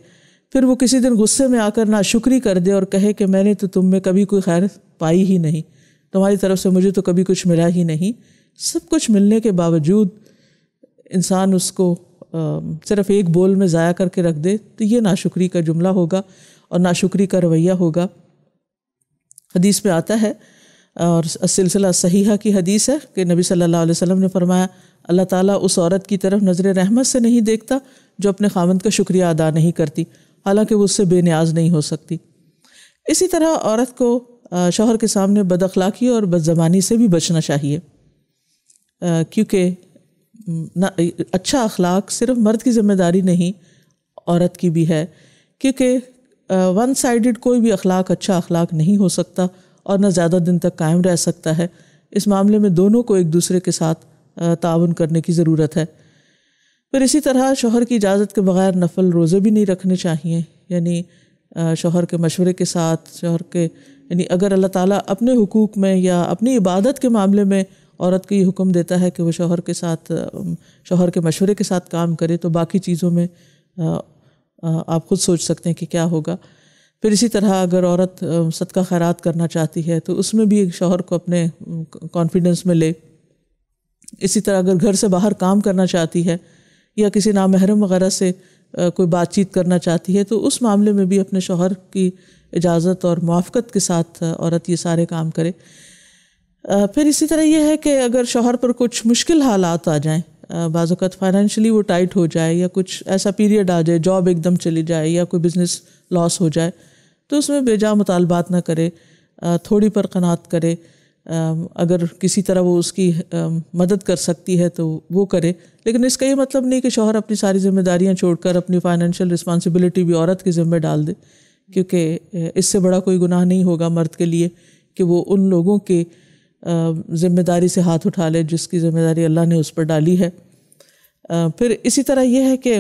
फिर वो किसी दिन गुस्से में आकर नाशुक्री कर दे और कहे कि मैंने तो तुम में कभी कोई खैर पाई ही नहीं तुम्हारी तरफ से मुझे तो कभी कुछ मिला ही नहीं सब कुछ मिलने के बावजूद इंसान उसको सिर्फ एक बोल में ज़ाया करके रख दे तो ये नाशुक्री का जुमला होगा और नाशुक्री का रवैया होगा हदीस में आता है और सिलसिला सहीहा की हदीस है कि नबी सल्लल्लाहु अलैहि वसल्लम ने फरमाया अल्लाह ताला उस औरत की तरफ नज़र रहमत से नहीं देखता जो अपने खामंद का शुक्रिया अदा नहीं करती हालांकि वो उससे बेनियाज नहीं हो सकती इसी तरह औरत को शोहर के सामने बदखलाकी और बदजबानी से भी बचना चाहिए क्योंकि ना अच्छा अखलाक सिर्फ मर्द की जिम्मेदारी नहीं औरत की भी है क्योंकि वन साइड कोई भी अखलाक अच्छा अखलाक नहीं हो सकता और ना ज़्यादा दिन तक कायम रह सकता है इस मामले में दोनों को एक दूसरे के साथ ताउन करने की ज़रूरत है फिर इसी तरह शोहर की इजाज़त के बग़ैर नफल रोज़े भी नहीं रखने चाहिए यानी शोहर के मशवरे के साथ शोहर के यानी अगर अल्लाह ताली अपने हुकूक में या अपनी इबादत के मामले में औरत को ये हुक्म देता है कि वो शोहर के साथ शोहर के मशवरे के साथ काम करे तो बाकी चीज़ों में आप खुद सोच सकते हैं कि क्या होगा फिर इसी तरह अगर औरत सदका खैरात करना चाहती है तो उसमें भी एक शोहर को अपने कॉन्फिडेंस में ले इसी तरह अगर घर से बाहर काम करना चाहती है या किसी नामहरम वगैरह से कोई बातचीत करना चाहती है तो उस मामले में भी अपने शोहर की इजाज़त और मुआफ़त के साथ औरत ये सारे काम करे फिर इसी तरह यह है कि अगर शोहर पर कुछ मुश्किल हालात आ जाएं बाज़त फाइनेंशली वो टाइट हो जाए या कुछ ऐसा पीरियड आ जाए जॉब एकदम चली जाए या कोई बिज़नेस लॉस हो जाए तो उसमें बेजा मुतालबात ना करे थोड़ी पर कनात करे अगर किसी तरह वो उसकी मदद कर सकती है तो वो करे लेकिन इसका ये मतलब नहीं कि शोहर अपनी सारी छोड़ छोड़कर अपनी फाइनेंशियल रिस्पॉन्सिबिलिटी भी औरत के ज़िम्मे डाल दे क्योंकि इससे बड़ा कोई गुनाह नहीं होगा मर्द के लिए कि वो उन लोगों के ज़िम्मेदारी से हाथ उठा ले जिसकी ज़िम्मेदारी अल्लाह ने उस पर डाली है फिर इसी तरह यह है कि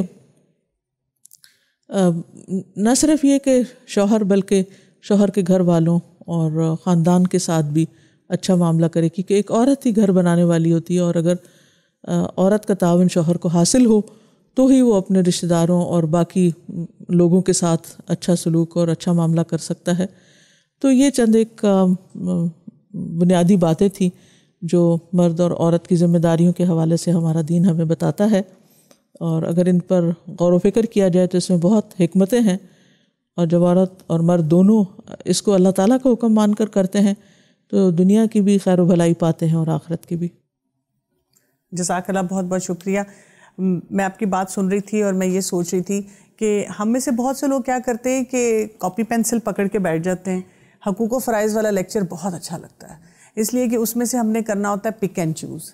न सिर्फ ये कि शौहर बल्कि शौहर के घर वालों और ख़ानदान के साथ भी अच्छा मामला करे क्योंकि एक औरत ही घर बनाने वाली होती है और अगर औरत का तावन शोहर को हासिल हो तो ही वो अपने रिश्तेदारों और बाकी लोगों के साथ अच्छा सलूक और अच्छा मामला कर सकता है तो ये चंद एक बुनियादी बातें थी जो मर्द और औरत की जिम्मेदारियों के हवाले से हमारा दीन हमें बताता है और अगर इन पर गौर वफिक्र किया जाए तो इसमें बहुत हमतें हैं और जब औरत और मर्द दोनों इसको अल्लाह ताला का हुक्म मान कर करते हैं तो दुनिया की भी खैर भलाई पाते हैं और आखरत की भी जसाक अल्लाह बहुत बहुत शुक्रिया मैं आपकी बात सुन रही थी और मैं ये सोच रही थी कि हम में से बहुत से लोग क्या करते हैं कि कॉपी पेंसिल पकड़ के बैठ जाते हैं हकूको फ़राइज़ वाला लेक्चर बहुत अच्छा लगता है इसलिए कि उसमें से हमने करना होता है पिक एंड चूज़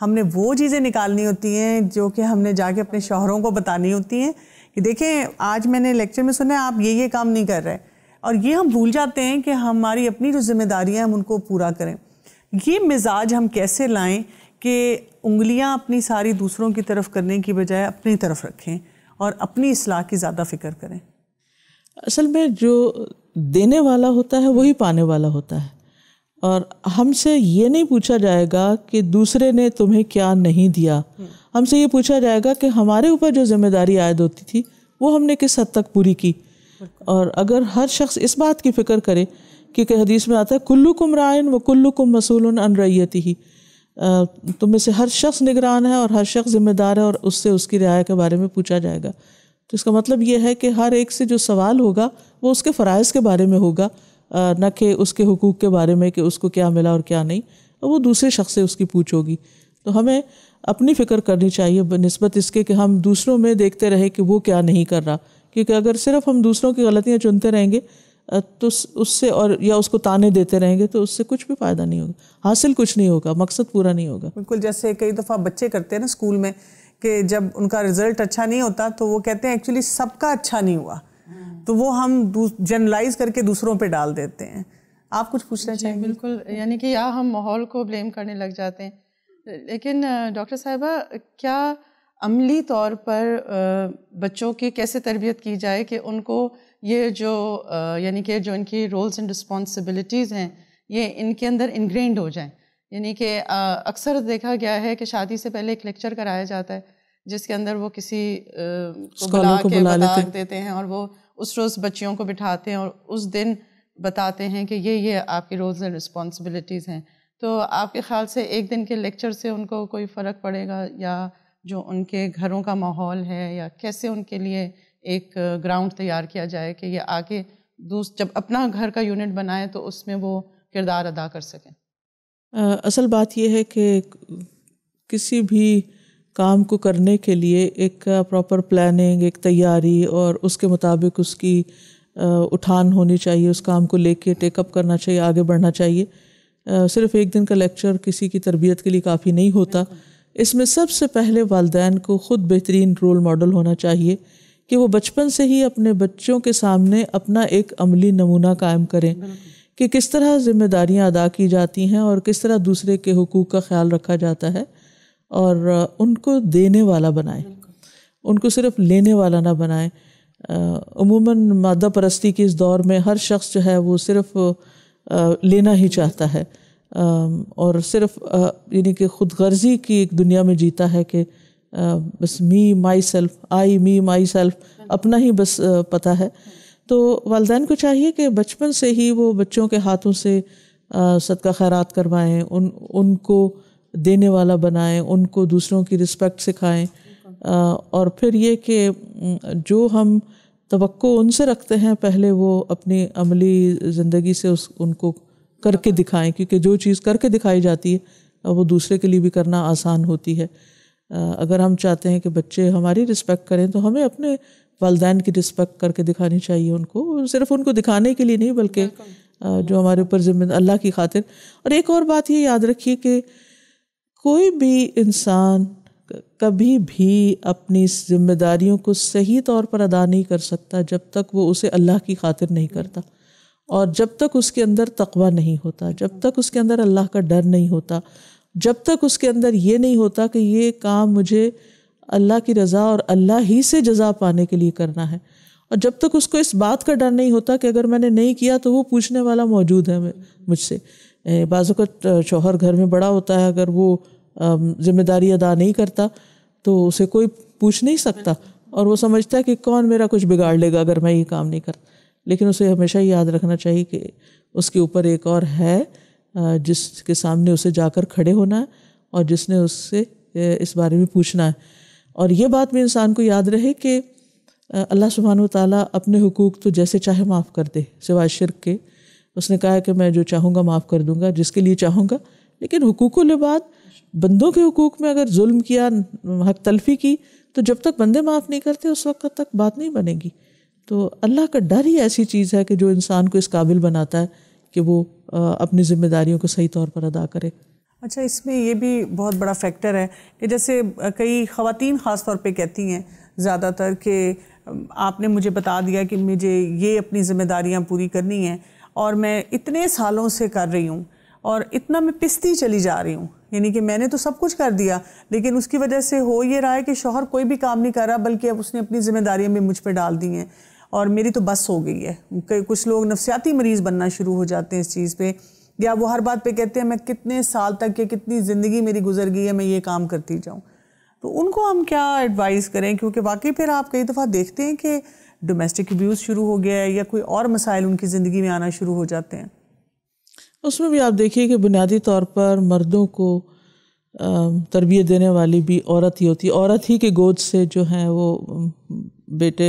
हमने वो चीज़ें निकालनी होती हैं जो कि हमने जाके अपने शोहरों को बतानी होती हैं कि देखें आज मैंने लेक्चर में सुना है आप ये ये काम नहीं कर रहे और ये हम भूल जाते हैं कि हमारी अपनी जो जिम्मेदारियाँ हम उनको पूरा करें ये मिजाज हम कैसे लाएं कि उंगलियां अपनी सारी दूसरों की तरफ करने की बजाय अपनी तरफ रखें और अपनी असलाह की ज़्यादा फ़िक्र करें असल में जो देने वाला होता है वही पाने वाला होता है और हमसे ये नहीं पूछा जाएगा कि दूसरे ने तुम्हें क्या नहीं दिया हमसे ये पूछा जाएगा कि हमारे ऊपर जो जिम्मेदारी आयद होती थी वो हमने किस हद तक पूरी की और अगर हर शख्स इस बात की फिक्र करे कि हदीस में आता है कुल्लू कुम रायन व कुल्लू कुम मसूल अन रैयती ही तुम तो में से हर शख्स निगरान है और हर शख्स जिम्मेदार है और उससे उसकी रियाया के बारे में पूछा जाएगा तो इसका मतलब यह है कि हर एक से जो सवाल होगा वो उसके फ़रज़ के बारे में होगा न कि उसके हकूक़ के बारे में कि उसको क्या मिला और क्या नहीं और वो दूसरे शख्स से उसकी पूछ होगी तो हमें अपनी फ़िक्र करनी चाहिए बनस्बत इसके कि हम दूसरों में देखते रहे कि वो क्या नहीं कर रहा क्योंकि अगर सिर्फ हम दूसरों की गलतियाँ चुनते रहेंगे तो उससे और या उसको ताने देते रहेंगे तो उससे कुछ भी फ़ायदा नहीं होगा हासिल कुछ नहीं होगा मकसद पूरा नहीं होगा बिल्कुल जैसे कई दफ़ा बच्चे करते हैं ना स्कूल में कि जब उनका रिज़ल्ट अच्छा नहीं होता तो वो कहते हैं एक्चुअली सबका अच्छा नहीं हुआ तो वो हम जनरलाइज करके दूसरों पे डाल देते हैं आप कुछ पूछना चाहेंगे बिल्कुल यानी कि या हम माहौल को ब्लेम करने लग जाते हैं लेकिन डॉक्टर साहबा क्या अमली तौर पर बच्चों की कैसे तरबियत की जाए कि उनको ये जो यानी कि जो इनकी रोल्स एंड रिस्पॉन्सिबिलिटीज़ हैं ये इनके अंदर इनग्रेंड हो जाएं यानी कि अक्सर देखा गया है कि शादी से पहले एक लेक्चर कराया जाता है जिसके अंदर वो किसी को बुला को के बुला बता लेते।, देते हैं और वो उस रोज़ बच्चियों को बिठाते हैं और उस दिन बताते हैं कि ये ये आपकी रोल्स एंड रिस्पॉन्सिबिलिटीज़ हैं तो आपके ख्याल से एक दिन के लेक्चर से उनको कोई फ़र्क पड़ेगा या जो उनके घरों का माहौल है या कैसे उनके लिए एक ग्राउंड तैयार किया जाए कि ये आगे दूस जब अपना घर का यूनिट बनाए तो उसमें वो किरदार अदा कर सकें असल बात यह है कि किसी भी काम को करने के लिए एक प्रॉपर uh, प्लानिंग एक तैयारी और उसके मुताबिक उसकी uh, उठान होनी चाहिए उस काम को लेके टेकअप करना चाहिए आगे बढ़ना चाहिए uh, सिर्फ एक दिन का लेक्चर किसी की तरबियत के लिए काफ़ी नहीं होता इसमें सबसे पहले वालदेन को ख़ुद बेहतरीन रोल मॉडल होना चाहिए कि वो बचपन से ही अपने बच्चों के सामने अपना एक अमली नमूना कायम करें कि किस तरह जिम्मेदारियां अदा की जाती हैं और किस तरह दूसरे के हकूक़ का ख्याल रखा जाता है और उनको देने वाला बनाए उनको सिर्फ लेने वाला ना बनाए अमूमन मादा परस्ती के इस दौर में हर शख्स जो है वो सिर्फ लेना ही चाहता है और सिर्फ यानी कि खुद गर्जी की एक दुनिया में जीता है कि बस मी my self I me my self अपना ही बस पता है तो वालदेन को चाहिए कि बचपन से ही वो बच्चों के हाथों से सदका खैरात करवाएं उन उनको देने वाला बनाएं उनको दूसरों की रिस्पेक्ट सिखाएं और फिर ये कि जो हम तो उनसे रखते हैं पहले वो अपनी अमली ज़िंदगी से उस उनको करके दिखाएं क्योंकि जो चीज़ करके दिखाई जाती है वो दूसरे के लिए भी करना आसान होती है अगर हम चाहते हैं कि बच्चे हमारी रिस्पेक्ट करें तो हमें अपने वालदेन की रिस्पेक्ट करके दिखानी चाहिए उनको सिर्फ उनको दिखाने के लिए नहीं बल्कि जो हमारे ऊपर जिम्मेदार अल्लाह की खातिर और एक और बात ये याद रखिए कि कोई भी इंसान कभी भी अपनी जिम्मेदारियों को सही तौर पर अदा नहीं कर सकता जब तक वो उसे अल्लाह की खातिर नहीं करता और जब तक उसके अंदर तकवा नहीं होता जब तक उसके अंदर अल्लाह का डर नहीं होता जब तक उसके अंदर ये नहीं होता कि ये काम मुझे अल्लाह की रज़ा और अल्लाह ही से जजा पाने के लिए करना है और जब तक उसको इस बात का डर नहीं होता कि अगर मैंने नहीं किया तो वो पूछने वाला मौजूद है मुझसे बाज़ का शोहर घर में बड़ा होता है अगर वो जिम्मेदारी अदा नहीं करता तो उसे कोई पूछ नहीं सकता और वो समझता है कि कौन मेरा कुछ बिगाड़ लेगा अगर मैं ये काम नहीं करता लेकिन उसे हमेशा याद रखना चाहिए कि उसके ऊपर एक और है जिसके सामने उसे जाकर खड़े होना है और जिसने उससे इस बारे में पूछना है और ये बात भी इंसान को याद रहे कि अल्लाह सुबहान तला अपने हुकूक तो जैसे चाहे माफ़ कर दे सिवाय शिरक के उसने कहा कि मैं जो चाहूँगा माफ़ कर दूँगा जिसके लिए चाहूँगा लेकिन हुकूक बाद बंदों के हकूक़ में अगर जुल्म किया हक तलफी की तो जब तक बंदे माफ़ नहीं करते उस वक्त तक बात नहीं बनेगी तो अल्लाह का डर ही ऐसी चीज़ है कि जो इंसान को इस काबिल बनाता है कि वो अपनी जिम्मेदारियों को सही तौर पर अदा करे अच्छा इसमें ये भी बहुत बड़ा फैक्टर है कि जैसे कई खातन ख़ास तौर पर कहती हैं ज़्यादातर कि आपने मुझे बता दिया कि मुझे ये अपनी ज़िम्मेदारियाँ पूरी करनी हैं और मैं इतने सालों से कर रही हूँ और इतना मैं पिसती चली जा रही हूँ यानी कि मैंने तो सब कुछ कर दिया लेकिन उसकी वजह से हो ये रहा है कि शोहर कोई भी काम नहीं कर रहा बल्कि अब उसने अपनी जिम्मेदारियाँ भी मुझ पर डाल दी हैं और मेरी तो बस हो गई है कुछ लोग नफसियाती मरीज़ बनना शुरू हो जाते हैं इस चीज़ पर या वो हर बात पे कहते हैं मैं कितने साल तक या कितनी ज़िंदगी मेरी गुजर गई है मैं ये काम करती जाऊँ तो उनको हम क्या एडवाइस करें क्योंकि वाकई फिर आप कई दफ़ा देखते हैं कि डोमेस्टिक अब्यूज़ शुरू हो गया है या कोई और मसाइल उनकी ज़िंदगी में आना शुरू हो जाते हैं उसमें भी आप देखिए कि बुनियादी तौर पर मर्दों को तरबियत देने वाली भी औरत ही होती है औरत ही के गोद से जो हैं वो बेटे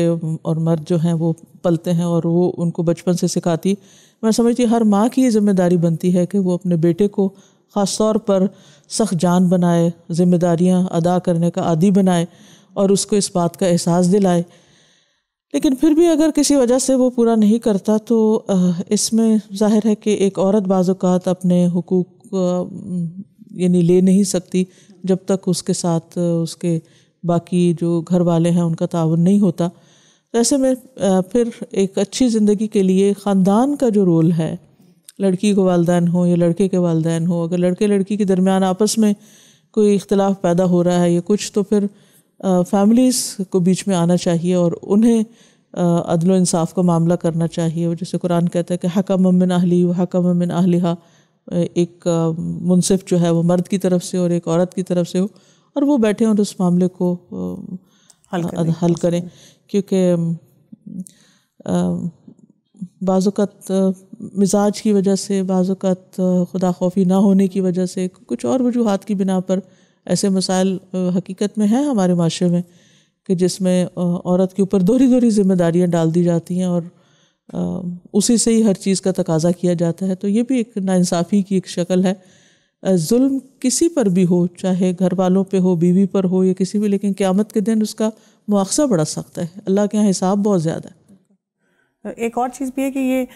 और मर्द जो हैं वो पलते हैं और वो उनको बचपन से सिखाती मैं समझती हर माँ की ये जिम्मेदारी बनती है कि वो अपने बेटे को ख़ास तौर पर सख्त जान बनाए जिम्मेदारियाँ अदा करने का आदि बनाए और उसको इस बात का एहसास दिलाए लेकिन फिर भी अगर किसी वजह से वो पूरा नहीं करता तो इसमें जाहिर है कि एक औरत बाज़ात अपने हकूक़ यानी ले नहीं सकती जब तक उसके साथ उसके बाकी जो घर वाले हैं उनका ताउन नहीं होता तो ऐसे में फिर एक अच्छी ज़िंदगी के लिए ख़ानदान का जो रोल है लड़की को वालदान हो या लड़के के वालदान हो अगर लड़के लड़की के दरमियान आपस में कोई इख्तलाफ पैदा हो रहा है या कुछ तो फिर फैमिलीज़ को बीच में आना चाहिए और उन्हें अदल इंसाफ का मामला करना चाहिए जैसे कुरान कहता है कि हकम ममिन अहली हकम ममिन अहलिहा एक मुनसिफ जो है वो मर्द की तरफ से और एक औरत की तरफ से हो और वो बैठे और उस मामले को हल करें, हल करें। क्योंकि बाज़त मिजाज की वजह से बाज़त खुदा खौफी ना होने की वजह से कुछ और वजूहत की बिना पर ऐसे मसाइल हकीकत में हैं हमारे माशरे में कि जिसमें औरत के ऊपर दोहरी दोहरी जिम्मेदारियाँ डाल दी जाती हैं और उसी से ही हर चीज़ का तकाजा किया जाता है तो ये भी एक नासाफ़ी की एक शक्ल है जुल्म किसी पर भी हो चाहे घर वालों पर हो बीवी पर हो या किसी भी लेकिन क़्यामत के दिन उसका मुआवजा बढ़ा सकता है अल्लाह के यहाँ हिसाब बहुत ज़्यादा है एक और चीज़ भी है कि ये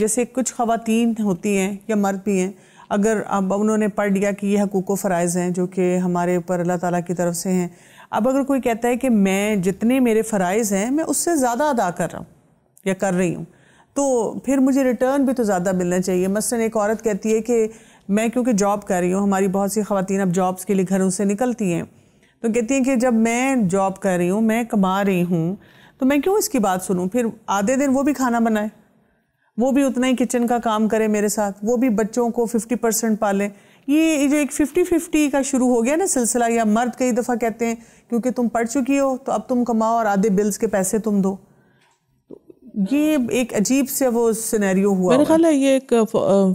जैसे कुछ खातन होती हैं या मर्द भी हैं अगर अब उन्होंने पढ़ लिया कि ये हकूक़ व फ़रज़ हैं जो कि हमारे ऊपर अल्लाह ताला की तरफ से हैं अब अगर कोई कहता है कि मैं जितने मेरे फ़रज़ हैं मैं उससे ज़्यादा अदा कर रहा हूँ या कर रही हूँ तो फिर मुझे रिटर्न भी तो ज़्यादा मिलना चाहिए मसलन एक औरत कहती है कि मैं क्योंकि जॉब कर रही हूँ हमारी बहुत सी खातन अब जॉब्स के लिए घरों से निकलती हैं तो कहती हैं कि जब मैं जॉब कर रही हूँ मैं कमा रही हूँ तो मैं क्यों इसकी बात सुनूँ फिर आधे दिन वो भी खाना बनाए वो भी उतना ही किचन का काम करे मेरे साथ वो भी बच्चों को फिफ्टी परसेंट पालें ये जो एक फिफ्टी फिफ्टी का शुरू हो गया ना सिलसिला या मर्द कई दफ़ा कहते हैं क्योंकि तुम पढ़ चुकी हो तो अब तुम कमाओ और आधे बिल्स के पैसे तुम दो तो ये एक अजीब से वो सिनेरियो हुआ मेरे ख्याल है ये एक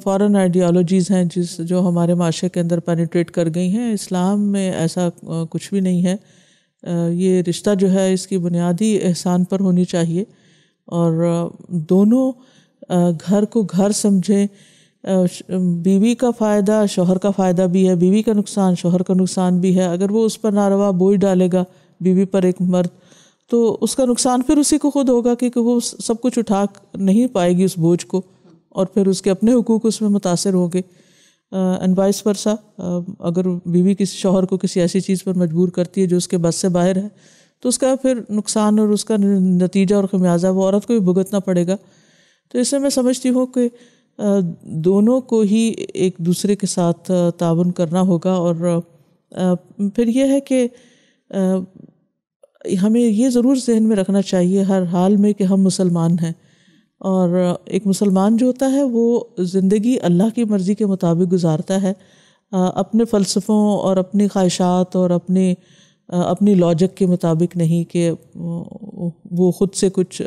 फॉरेन आइडियोलॉजीज़ हैं जिस जो हमारे माशरे के अंदर पेनिट्रेट कर गई हैं इस्लाम में ऐसा कुछ भी नहीं है ये रिश्ता जो है इसकी बुनियादी एहसान पर होनी चाहिए और दोनों घर को घर समझें बीवी का फ़ायदा शोहर का फ़ायदा भी है बीवी का नुकसान शोहर का नुकसान भी है अगर वो उस पर नारवा बोझ डालेगा बीवी पर एक मर्द तो उसका नुकसान फिर उसी को खुद होगा क्योंकि वो सब कुछ उठा नहीं पाएगी उस बोझ को और फिर उसके अपने हकूक उसमें मुतासर होंगे एंड वाइस वर्सा अगर बीवी किसी शोहर को किसी ऐसी चीज़ पर मजबूर करती है जो उसके बस से बाहर है तो उसका फिर नुकसान और उसका नतीजा और खमियाजा वो औरत को भी भुगतना पड़ेगा तो इससे मैं समझती हूँ कि दोनों को ही एक दूसरे के साथ ताउन करना होगा और फिर यह है कि हमें ये ज़रूर जहन में रखना चाहिए हर हाल में कि हम मुसलमान हैं और एक मुसलमान जो होता है वो ज़िंदगी अल्लाह की मर्ज़ी के मुताबिक गुजारता है अपने फ़लसफ़ों और अपनी ख्वाहिशात और अपने अपनी लॉजिक के मुताबिक नहीं कि वो ख़ुद से कुछ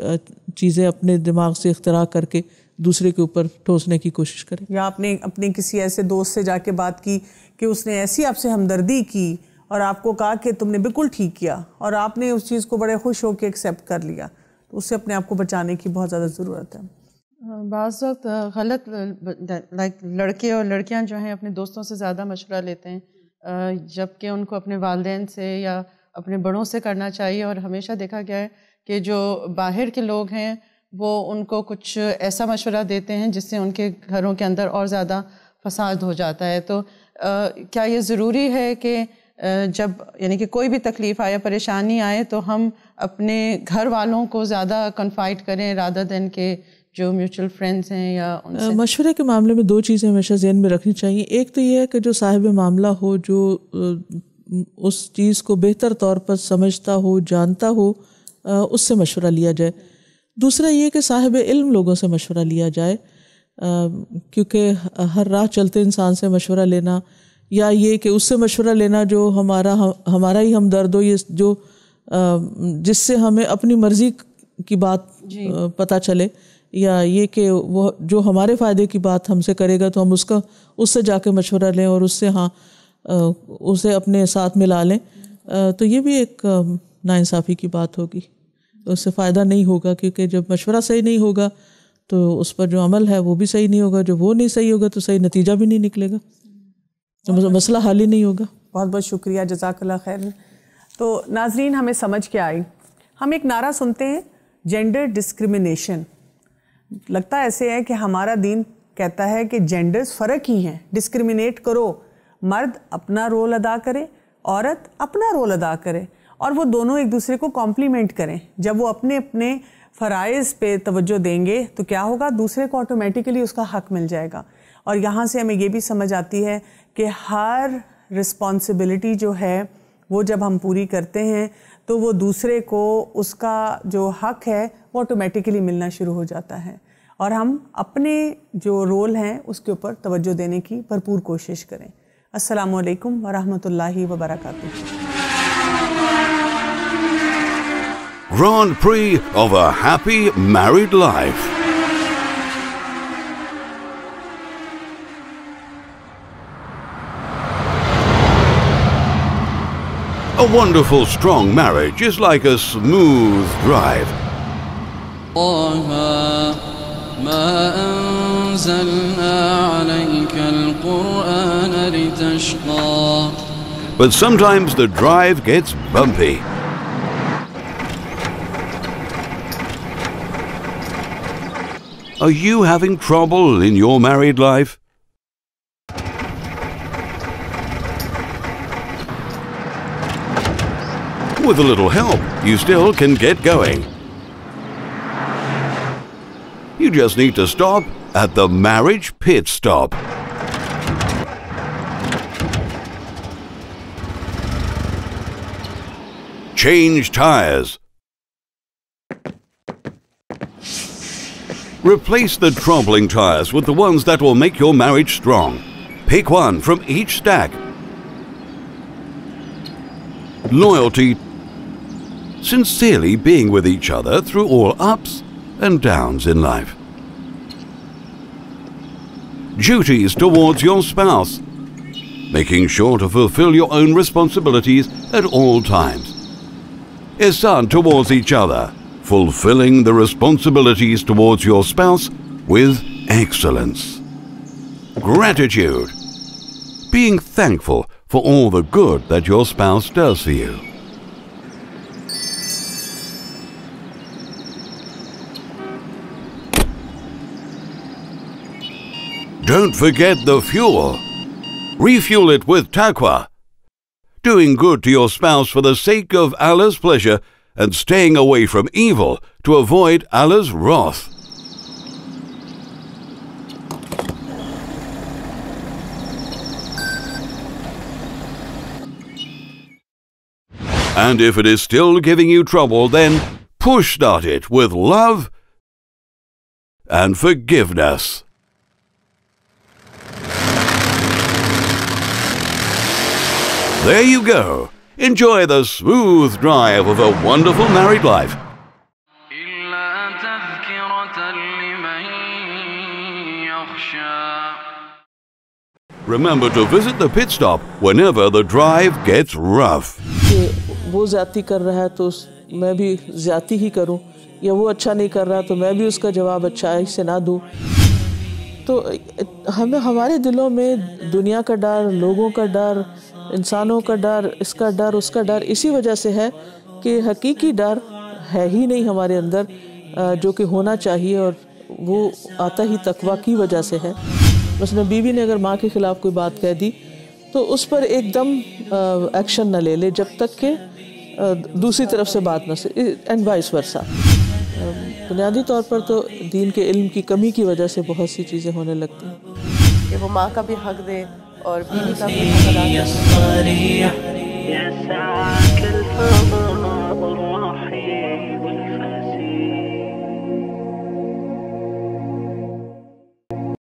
चीज़ें अपने दिमाग से इख्तरा करके दूसरे के ऊपर ठोसने की कोशिश करें या आपने अपने किसी ऐसे दोस्त से जाके बात की कि उसने ऐसी आपसे हमदर्दी की और आपको कहा कि तुमने बिल्कुल ठीक किया और आपने उस चीज़ को बड़े खुश होकर एक्सेप्ट कर लिया तो उससे अपने आप को बचाने की बहुत ज़्यादा ज़रूरत है बाज़ वक्त गलत लाइक लड़के और लड़कियां जो हैं अपने दोस्तों से ज़्यादा मशवरा लेते हैं जबकि उनको अपने वालदेन से या अपने बड़ों से करना चाहिए और हमेशा देखा गया है कि जो बाहर के लोग हैं वो उनको कुछ ऐसा मशवरा देते हैं जिससे उनके घरों के अंदर और ज़्यादा फसाद हो जाता है तो आ, क्या ये ज़रूरी है कि जब यानी कि कोई भी तकलीफ़ आए परेशानी आए तो हम अपने घर वालों को ज़्यादा कन्फाइट करें राधा दिन के जो म्यूचुअल फ्रेंड्स हैं या उनसे मशवरे के मामले में दो चीज़ें हमेशा जहन में रखनी चाहिए एक तो यह है कि जो साहिब मामला हो जो उस चीज़ को बेहतर तौर पर समझता हो जानता हो उससे मशवरा लिया जाए दूसरा ये कि साहिब इल्म लोगों से मशवरा लिया जाए क्योंकि हर राह चलते इंसान से मशवरा लेना या ये कि उससे मशवरा लेना जो हमारा हमारा ही हमदर्द हो ये जो जिससे हमें अपनी मर्ज़ी की बात पता चले या ये कि वो जो हमारे फ़ायदे की बात हमसे करेगा तो हम उसका उससे जाके मशवरा लें और उससे हाँ उसे अपने साथ मिला लें तो ये भी एक नाइंसाफ़ी की बात होगी उससे फ़ायदा नहीं होगा क्योंकि जब मशवरा सही नहीं होगा तो उस पर जो अमल है वो भी सही नहीं होगा जो वो नहीं सही होगा तो सही नतीजा भी नहीं निकलेगा तो मसला हाल ही नहीं होगा बहुत बहुत शुक्रिया जजाकल्ला खैर तो नाजरीन हमें समझ के आई हम एक नारा सुनते हैं जेंडर डिस्क्रिमिनेशन लगता ऐसे है कि हमारा दीन कहता है कि जेंडर्स फ़र्क ही हैं डिस्क्रिमिनेट करो मर्द अपना रोल अदा करे औरत अपना रोल अदा करे और वो दोनों एक दूसरे को कॉम्प्लीमेंट करें जब वो अपने अपने फ़राइज़ पे तवज्जो देंगे तो क्या होगा दूसरे को ऑटोमेटिकली उसका हक मिल जाएगा और यहाँ से हमें ये भी समझ आती है कि हर रिस्पॉन्सिबिलिटी जो है वो जब हम पूरी करते हैं तो वो दूसरे को उसका जो हक है वो ऑटोमेटिकली मिलना शुरू हो जाता है और हम अपने जो रोल हैं उसके ऊपर तवज्जो देने की भरपूर कोशिश करें अस्सलाम वालेकुम वरहमतुल्लाहि वबरकatuh Grand Prix of a happy married life A wonderful strong marriage is like a smooth drive. But sometimes the drive gets bumpy. Are you having trouble in your married life? with a little help, you still can get going. You just need to stop at the marriage pit stop. Change tires. Replace the troubling tires with the ones that will make your marriage strong. Pick one from each stack. Loyalty sincerely being with each other through all ups and downs in life. Duties towards your spouse, making sure to fulfill your own responsibilities at all times. Is towards each other, fulfilling the responsibilities towards your spouse with excellence. Gratitude, being thankful for all the good that your spouse does for you. Don't forget the fuel. Refuel it with taqwa. Doing good to your spouse for the sake of Allah's pleasure and staying away from evil to avoid Allah's wrath. And if it is still giving you trouble, then push start it with love and forgiveness. There you go. Enjoy the smooth drive of a wonderful married life. Remember to visit the pit stop whenever the drive gets rough. वो ज़्यादा कर रहा है तो मैं भी ज़्यादा ही करूं या वो अच्छा नहीं कर रहा तो मैं भी उसका जवाब अच्छा से ना दूं तो हमें हमारे दिलों में दुनिया का डर लोगों का डर इंसानों का डर इसका डर उसका डर इसी वजह से है कि हकीकी डर है ही नहीं हमारे अंदर जो कि होना चाहिए और वो आता ही तकवा की वजह से है उसमें बीवी ने अगर माँ के ख़िलाफ़ कोई बात कह दी तो उस पर एकदम एक्शन ना ले ले जब तक के दूसरी तरफ से बात ना से एंड वाइस वर्षा बुनियादी तौर पर तो दीन के इल्म की कमी की वजह से बहुत सी चीज़ें होने लगती हैं कि वो माँ का भी हक दे और बीवी का प्रेम सदा